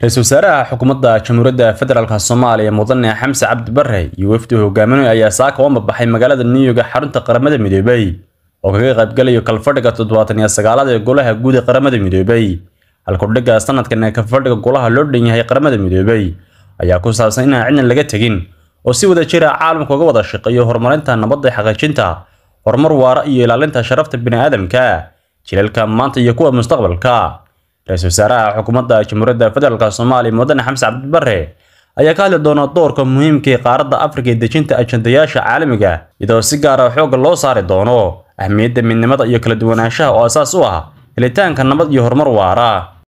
ra-iisul wasaaraha xukuumadda jamhuuriyadda federaalk soomaaliya mudane xamse cabdibare iyo wafdi hogaamino ayaa saaka uma baxay magaalada new york xarunta qaramada midoobay oo kaga qaybgalayo kalfadhiga toddobaatan iyo sagaalaad ee golaha guud ee qaramada midoobay halkudhigga sanadkan ee kalfadhiga golaha loo dhan yahay qaramada midoobay ayaa ku saabsan inaan cidna laga tegin oo si wada jira caalamka uga wada shaqeeyo horumarinta nabadda xaqiijinta horumar waara iyo ilaalinta sharafta bini aadamka jilalka maanta iyo kuwa mustaqbalka ra-iisul wasaaraha xukuumadda jamhuuriyadda federaalk soomaaliya mudane xamse cabdibare ayaa ka hadli doona doorka muhiimka ee qaaradda afrika ee dejinta ajandayaasha caalamiga ah, iyadoo si gaara ah xoogga loo saari doono ahmiyadda midnimada iyo kala duwanaanshaha oo asaas u ah helitaanka nabad iyo horumar waara